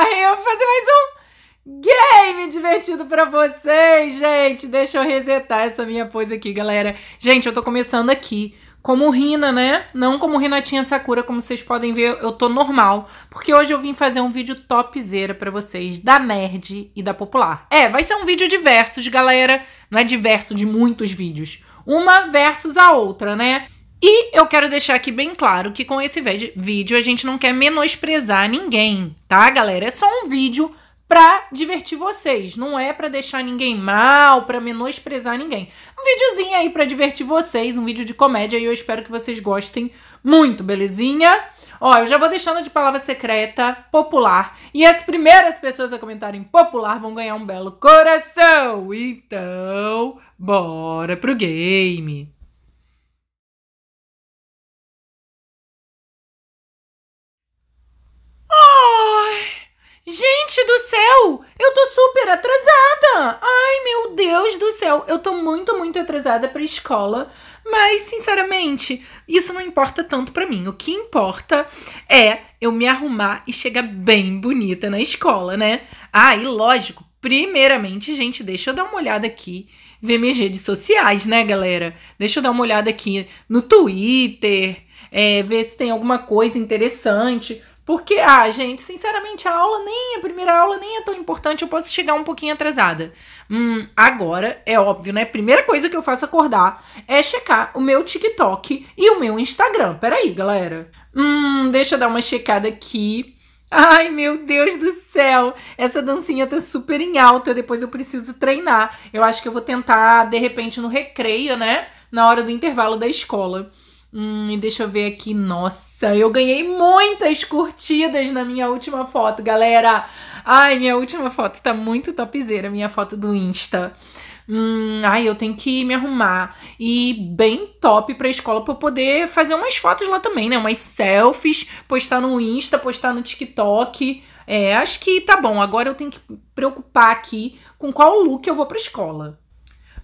Eu vou fazer mais um game divertido para vocês, gente. Deixa eu resetar essa minha pose aqui, galera. Gente, eu tô começando aqui como Rina, né? Não como Tinha Sakura, como vocês podem ver, eu tô normal. Porque hoje eu vim fazer um vídeo topzera pra vocês, da nerd e da popular. É, vai ser um vídeo diversos, galera. Não é diverso de muitos vídeos. Uma versus a outra, né? E eu quero deixar aqui bem claro que com esse vídeo a gente não quer menosprezar ninguém, tá, galera? É só um vídeo pra divertir vocês, não é para deixar ninguém mal, para menosprezar ninguém. Um videozinho aí para divertir vocês, um vídeo de comédia e eu espero que vocês gostem muito, belezinha? Ó, eu já vou deixando de palavra secreta popular. E as primeiras pessoas a comentarem popular vão ganhar um belo coração. Então, bora pro game. Gente do céu, eu tô super atrasada. Ai, meu Deus do céu, eu tô muito, muito atrasada para escola, mas sinceramente, isso não importa tanto para mim. O que importa é eu me arrumar e chegar bem bonita na escola, né? Ah, e lógico, primeiramente, gente, deixa eu dar uma olhada aqui ver minhas redes sociais, né, galera? Deixa eu dar uma olhada aqui no Twitter, é, ver se tem alguma coisa interessante. Porque, ah, gente, sinceramente, a aula nem, a primeira aula nem é tão importante, eu posso chegar um pouquinho atrasada. Hum, agora, é óbvio, né? Primeira coisa que eu faço acordar é checar o meu TikTok e o meu Instagram. Peraí, galera. Hum, deixa eu dar uma checada aqui. Ai, meu Deus do céu! Essa dancinha tá super em alta, depois eu preciso treinar. Eu acho que eu vou tentar, de repente, no recreio, né? Na hora do intervalo da escola. Hum, deixa eu ver aqui. Nossa, eu ganhei muitas curtidas na minha última foto, galera. Ai, minha última foto tá muito topzera, minha foto do Insta. Hum, ai, eu tenho que me arrumar. E bem top pra escola pra eu poder fazer umas fotos lá também, né? Umas selfies, postar no Insta, postar no TikTok. É, acho que tá bom. Agora eu tenho que preocupar aqui com qual look eu vou pra escola.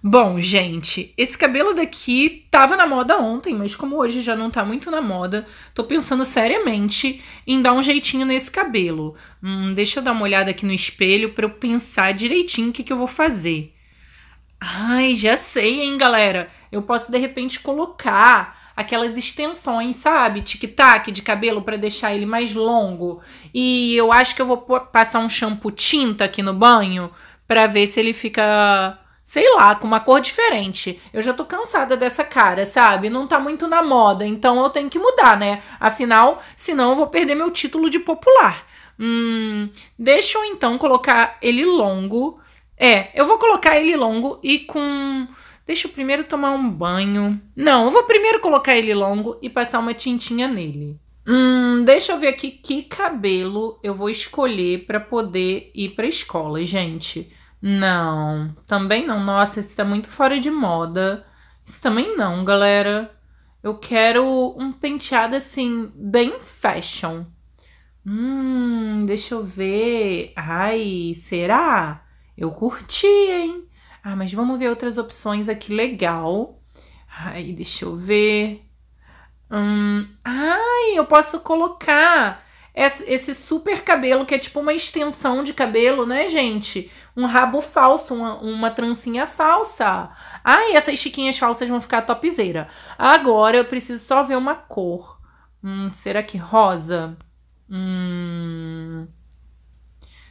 Bom, gente, esse cabelo daqui tava na moda ontem, mas como hoje já não tá muito na moda, tô pensando seriamente em dar um jeitinho nesse cabelo. Hum, deixa eu dar uma olhada aqui no espelho para eu pensar direitinho o que, que eu vou fazer. Ai, já sei, hein, galera? Eu posso de repente colocar aquelas extensões, sabe? Tic-tac de cabelo para deixar ele mais longo. E eu acho que eu vou passar um shampoo tinta aqui no banho para ver se ele fica sei lá, com uma cor diferente. Eu já tô cansada dessa cara, sabe? Não tá muito na moda, então eu tenho que mudar, né? Afinal, senão eu vou perder meu título de popular. Hum, deixa eu então colocar ele longo. É, eu vou colocar ele longo e com. Deixa eu primeiro tomar um banho. Não, eu vou primeiro colocar ele longo e passar uma tintinha nele. Hum, deixa eu ver aqui que cabelo eu vou escolher para poder ir para escola, gente. Não, também não. Nossa, isso tá muito fora de moda. Isso também não, galera. Eu quero um penteado assim, bem fashion. Hum, deixa eu ver. Ai, será? Eu curti, hein? Ah, mas vamos ver outras opções aqui legal. Ai, deixa eu ver. Hum, ai, eu posso colocar esse super cabelo, que é tipo uma extensão de cabelo, né, gente? Um rabo falso, uma, uma trancinha falsa. e essas chiquinhas falsas vão ficar topzeira. Agora eu preciso só ver uma cor. Hum, será que rosa? Hum.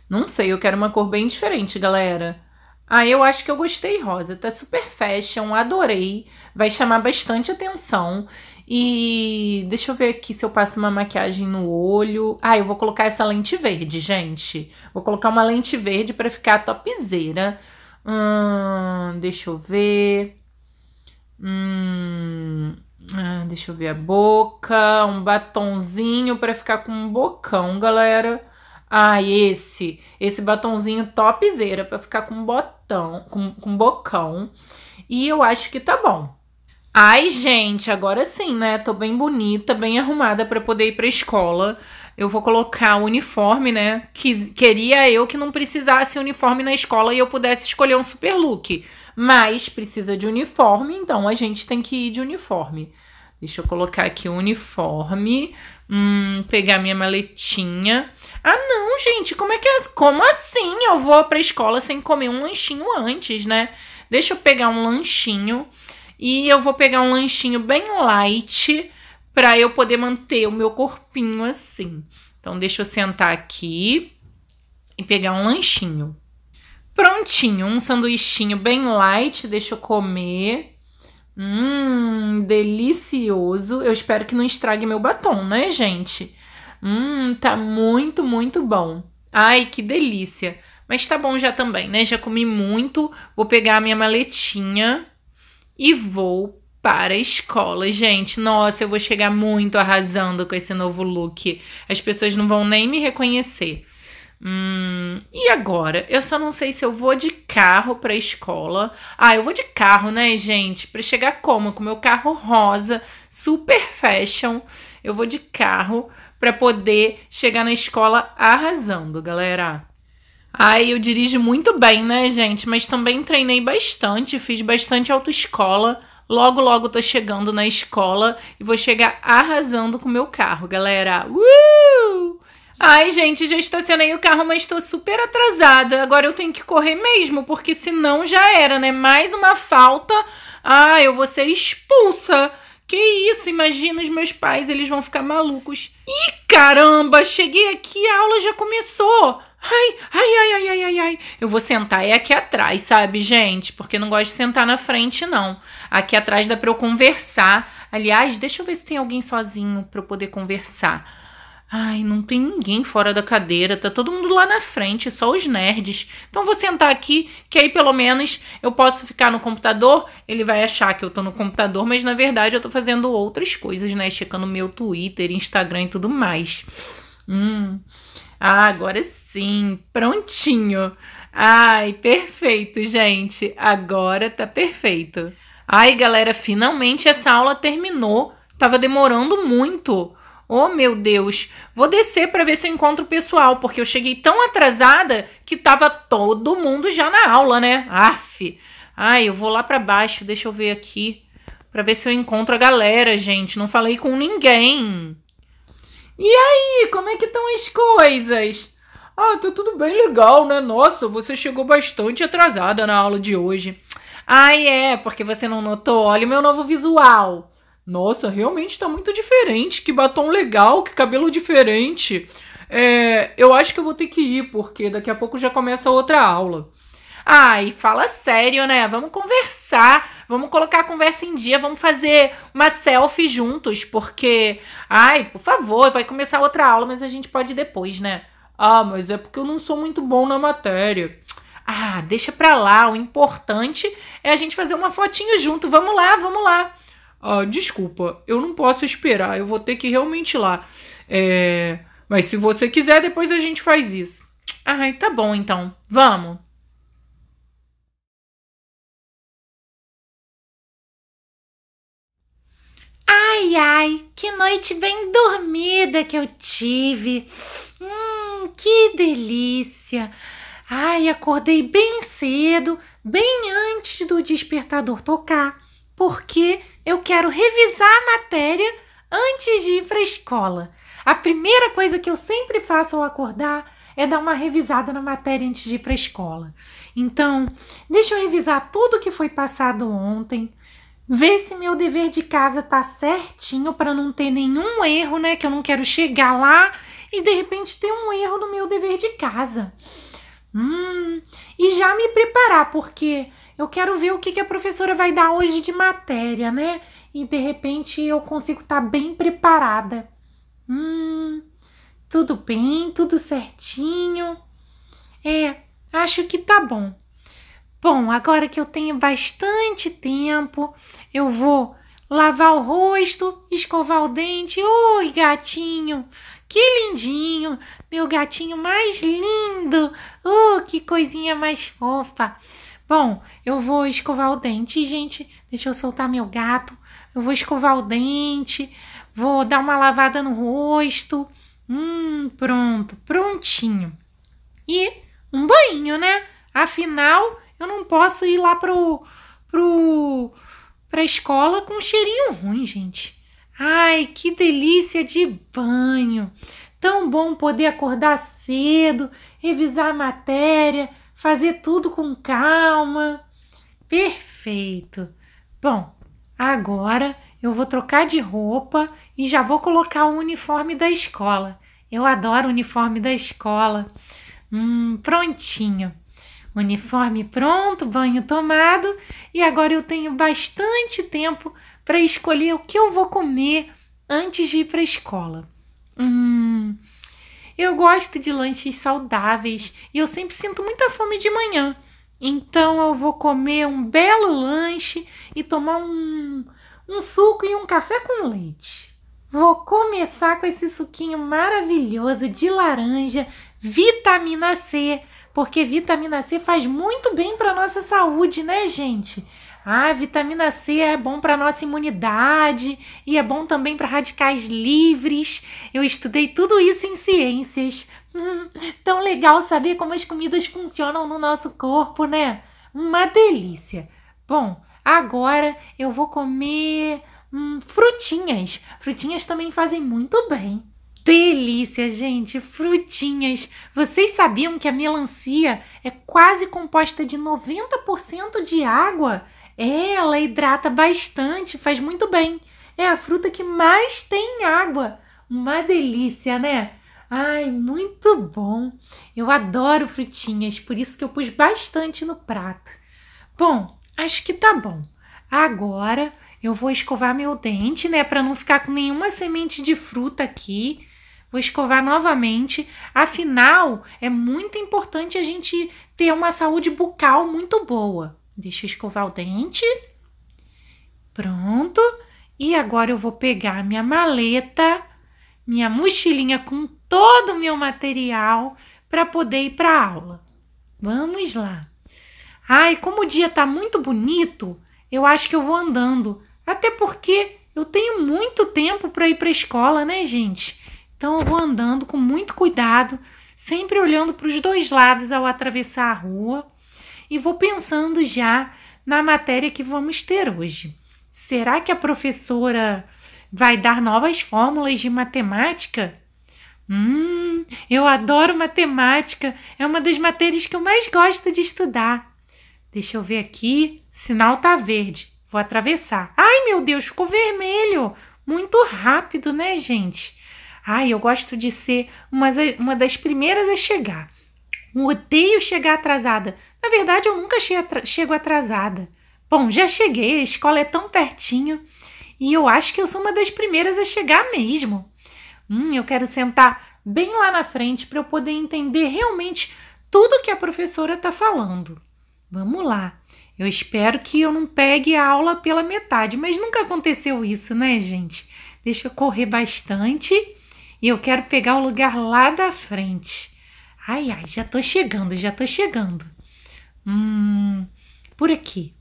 Não sei, eu quero uma cor bem diferente, galera. Ah, eu acho que eu gostei rosa, tá super fashion, adorei, vai chamar bastante atenção. E deixa eu ver aqui se eu passo uma maquiagem no olho. Ah, eu vou colocar essa lente verde, gente. Vou colocar uma lente verde para ficar topzera. Hum, deixa eu ver. Hum, ah, deixa eu ver a boca, um batonzinho para ficar com um bocão, galera. Ah, esse, esse batonzinho topzera para ficar com botão, com, com bocão. E eu acho que tá bom. Ai, gente, agora sim, né? Tô bem bonita, bem arrumada para poder ir pra escola. Eu vou colocar o uniforme, né? Que, queria eu que não precisasse uniforme na escola e eu pudesse escolher um super look. Mas precisa de uniforme, então a gente tem que ir de uniforme. Deixa eu colocar aqui o uniforme. Hum, pegar minha maletinha. Ah, não, gente, como é que é? Como assim eu vou pra escola sem comer um lanchinho antes, né? Deixa eu pegar um lanchinho. E eu vou pegar um lanchinho bem light para eu poder manter o meu corpinho assim. Então, deixa eu sentar aqui e pegar um lanchinho. Prontinho, um sanduichinho bem light, deixa eu comer. Hum, delicioso. Eu espero que não estrague meu batom, né, gente? Hum, tá muito, muito bom. Ai, que delícia. Mas tá bom já também, né? Já comi muito. Vou pegar a minha maletinha e vou para a escola, gente. Nossa, eu vou chegar muito arrasando com esse novo look. As pessoas não vão nem me reconhecer. Hum, e agora? Eu só não sei se eu vou de carro pra escola. Ah, eu vou de carro, né, gente? Pra chegar como? Com meu carro rosa, super fashion. Eu vou de carro pra poder chegar na escola arrasando, galera. Ai, eu dirijo muito bem, né, gente? Mas também treinei bastante, fiz bastante autoescola. Logo, logo tô chegando na escola e vou chegar arrasando com meu carro, galera. Uh! Ai, gente, já estacionei o carro, mas estou super atrasada. Agora eu tenho que correr mesmo, porque senão já era, né? Mais uma falta. Ah, eu vou ser expulsa. Que isso, imagina os meus pais, eles vão ficar malucos. Ih, caramba, cheguei aqui, a aula já começou. Ai, ai, ai, ai, ai, ai, ai. Eu vou sentar é aqui atrás, sabe, gente? Porque não gosto de sentar na frente, não. Aqui atrás dá pra eu conversar. Aliás, deixa eu ver se tem alguém sozinho pra eu poder conversar. Ai, não tem ninguém fora da cadeira, tá todo mundo lá na frente, só os nerds. Então vou sentar aqui, que aí pelo menos eu posso ficar no computador. Ele vai achar que eu tô no computador, mas na verdade eu tô fazendo outras coisas, né? Checando meu Twitter, Instagram e tudo mais. Hum. Ah, agora sim, prontinho. Ai, perfeito, gente. Agora tá perfeito. Ai, galera, finalmente essa aula terminou. Tava demorando muito. Oh, meu Deus, vou descer para ver se eu encontro o pessoal, porque eu cheguei tão atrasada que tava todo mundo já na aula, né? Aff. Ai, eu vou lá para baixo, deixa eu ver aqui para ver se eu encontro a galera, gente. Não falei com ninguém. E aí, como é que estão as coisas? Ah, tá tudo bem legal, né? Nossa, você chegou bastante atrasada na aula de hoje. Ai, é, porque você não notou? Olha o meu novo visual. Nossa, realmente está muito diferente. Que batom legal, que cabelo diferente. É, eu acho que eu vou ter que ir, porque daqui a pouco já começa outra aula. Ai, fala sério, né? Vamos conversar, vamos colocar a conversa em dia, vamos fazer uma selfie juntos, porque. Ai, por favor, vai começar outra aula, mas a gente pode ir depois, né? Ah, mas é porque eu não sou muito bom na matéria. Ah, deixa pra lá, o importante é a gente fazer uma fotinho junto. Vamos lá, vamos lá ah, desculpa, eu não posso esperar, eu vou ter que realmente ir lá. É, mas se você quiser, depois a gente faz isso. Ai, tá bom então, vamos. Ai, ai, que noite bem dormida que eu tive. Hum, que delícia. Ai, acordei bem cedo, bem antes do despertador tocar porque eu quero revisar a matéria antes de ir para a escola. A primeira coisa que eu sempre faço ao acordar é dar uma revisada na matéria antes de ir para a escola. Então, deixa eu revisar tudo que foi passado ontem, ver se meu dever de casa está certinho para não ter nenhum erro, né? Que eu não quero chegar lá e de repente ter um erro no meu dever de casa. Hum, e já me preparar, porque eu quero ver o que, que a professora vai dar hoje de matéria, né? E de repente eu consigo estar tá bem preparada. Hum, tudo bem, tudo certinho. É, acho que tá bom. Bom, agora que eu tenho bastante tempo, eu vou lavar o rosto, escovar o dente. Oi, gatinho! Que lindinho! Meu gatinho mais lindo! Oh, que coisinha mais fofa! Bom, eu vou escovar o dente, gente. Deixa eu soltar meu gato. Eu vou escovar o dente, vou dar uma lavada no rosto. Hum, pronto, prontinho. E um banho, né? Afinal, eu não posso ir lá pro pro pra escola com um cheirinho ruim, gente. Ai, que delícia de banho. Tão bom poder acordar cedo, revisar a matéria, fazer tudo com calma. Perfeito. Bom, agora eu vou trocar de roupa e já vou colocar o uniforme da escola. Eu adoro o uniforme da escola. Hum, prontinho. Uniforme pronto, banho tomado e agora eu tenho bastante tempo para escolher o que eu vou comer antes de ir para a escola. Hum, eu gosto de lanches saudáveis e eu sempre sinto muita fome de manhã. Então eu vou comer um belo lanche e tomar um, um suco e um café com leite. Vou começar com esse suquinho maravilhoso de laranja, vitamina C, porque vitamina C faz muito bem para nossa saúde, né, gente? Ah, vitamina C é bom para nossa imunidade e é bom também para radicais livres. Eu estudei tudo isso em ciências. Hum, tão legal saber como as comidas funcionam no nosso corpo, né? Uma delícia. Bom, agora eu vou comer hum, frutinhas. Frutinhas também fazem muito bem. Delícia, gente! Frutinhas! Vocês sabiam que a melancia é quase composta de 90% de água? É, ela hidrata bastante, faz muito bem. É a fruta que mais tem água. Uma delícia, né? Ai, muito bom! Eu adoro frutinhas, por isso que eu pus bastante no prato. Bom, acho que tá bom. Agora eu vou escovar meu dente, né, para não ficar com nenhuma semente de fruta aqui. Vou escovar novamente. Afinal, é muito importante a gente ter uma saúde bucal muito boa. Deixa eu escovar o dente. Pronto. E agora eu vou pegar minha maleta, minha mochilinha com todo o meu material para poder ir para aula. Vamos lá. Ai, como o dia está muito bonito, eu acho que eu vou andando. Até porque eu tenho muito tempo para ir para a escola, né, gente? Então eu vou andando com muito cuidado, sempre olhando para os dois lados ao atravessar a rua e vou pensando já na matéria que vamos ter hoje. Será que a professora vai dar novas fórmulas de matemática? Hum, eu adoro matemática, é uma das matérias que eu mais gosto de estudar. Deixa eu ver aqui, sinal tá verde, vou atravessar. Ai, meu Deus, ficou vermelho. Muito rápido, né, gente? Ai, eu gosto de ser uma, uma das primeiras a chegar. Eu odeio chegar atrasada, na verdade, eu nunca chego atrasada. Bom, já cheguei, a escola é tão pertinho e eu acho que eu sou uma das primeiras a chegar mesmo. Hum, eu quero sentar bem lá na frente para eu poder entender realmente tudo que a professora está falando. Vamos lá. Eu espero que eu não pegue a aula pela metade, mas nunca aconteceu isso, né, gente? Deixa eu correr bastante e eu quero pegar o lugar lá da frente. Ai, ai, já tô chegando, já tô chegando. Hum, por aqui.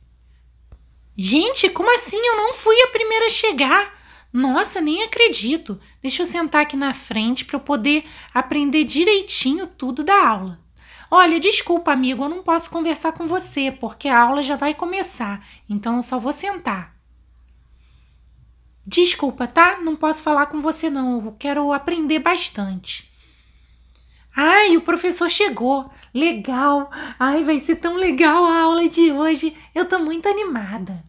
Gente, como assim? Eu não fui a primeira a chegar. Nossa, nem acredito. Deixa eu sentar aqui na frente para eu poder aprender direitinho tudo da aula. Olha, desculpa, amigo, eu não posso conversar com você porque a aula já vai começar, então eu só vou sentar. Desculpa, tá? Não posso falar com você não. Eu quero aprender bastante. Ai, o professor chegou! Legal! Ai, vai ser tão legal a aula de hoje! Eu tô muito animada!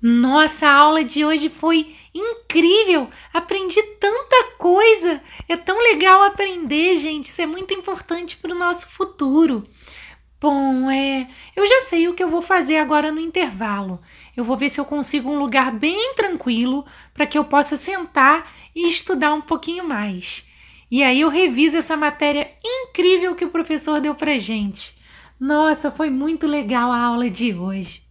Nossa, a aula de hoje foi incrível! Aprendi tanta coisa! É tão legal aprender, gente! Isso é muito importante para o nosso futuro. Bom, é, eu já sei o que eu vou fazer agora no intervalo. Eu vou ver se eu consigo um lugar bem tranquilo para que eu possa sentar e estudar um pouquinho mais. E aí eu reviso essa matéria incrível que o professor deu pra gente. Nossa, foi muito legal a aula de hoje.